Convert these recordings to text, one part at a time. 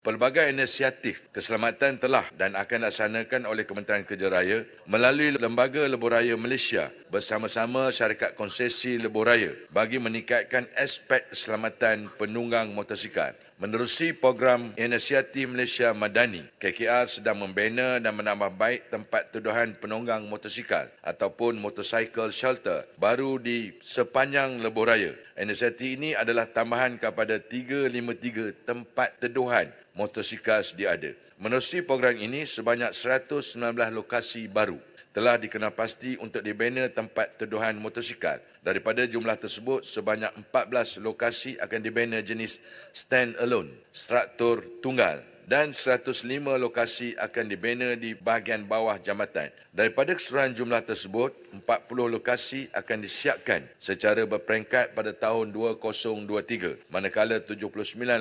Pelbagai inisiatif keselamatan telah dan akan dilaksanakan oleh Kementerian Kerja Raya melalui Lembaga Lebuh Raya Malaysia bersama-sama syarikat konsesi lebuh raya bagi meningkatkan aspek keselamatan penunggang motosikal. Menerusi program Inisiatif Malaysia Madani, KKR sedang membina dan menambah baik tempat tuduhan penunggang motosikal ataupun motorcycle shelter baru di sepanjang lebuh raya. Inisiatif ini adalah tambahan kepada 353 tempat tuduhan motosikal sedia ada. Menerusi program ini, sebanyak 119 lokasi baru telah dikenalpasti untuk dibina tempat tuduhan motosikal. Daripada jumlah tersebut, sebanyak 14 lokasi akan dibina jenis stand alone, struktur tunggal dan 105 lokasi akan dibina di bahagian bawah jambatan. Daripada keseluruhan jumlah tersebut, 40 lokasi akan disiapkan secara berperingkat pada tahun 2023, manakala 79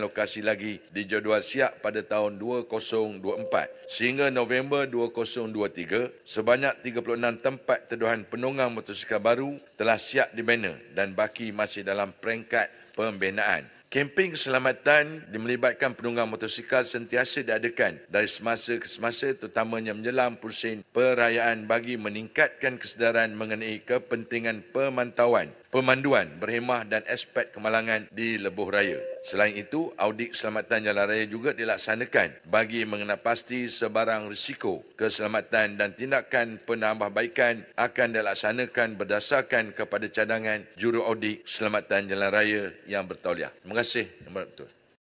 lokasi lagi dijadual siap pada tahun 2024. Sehingga November 2023, sebanyak 36 tempat teduhan penunggang motosikal baru telah siap dibina dan baki masih dalam peringkat pembinaan. Kempen keselamatan yang melibatkan penunggang motosikal sentiasa diadakan dari semasa ke semasa terutamanya menjelang pusing perayaan bagi meningkatkan kesedaran mengenai kepentingan pemantauan, pemanduan, berhemah dan aspek kemalangan di lebuh raya. Selain itu, audit keselamatan jalan raya juga dilaksanakan bagi mengenalpasti sebarang risiko keselamatan dan tindakan penambahbaikan akan dilaksanakan berdasarkan kepada cadangan juru audit keselamatan jalan raya yang bertauliah kasih. Nampak betul.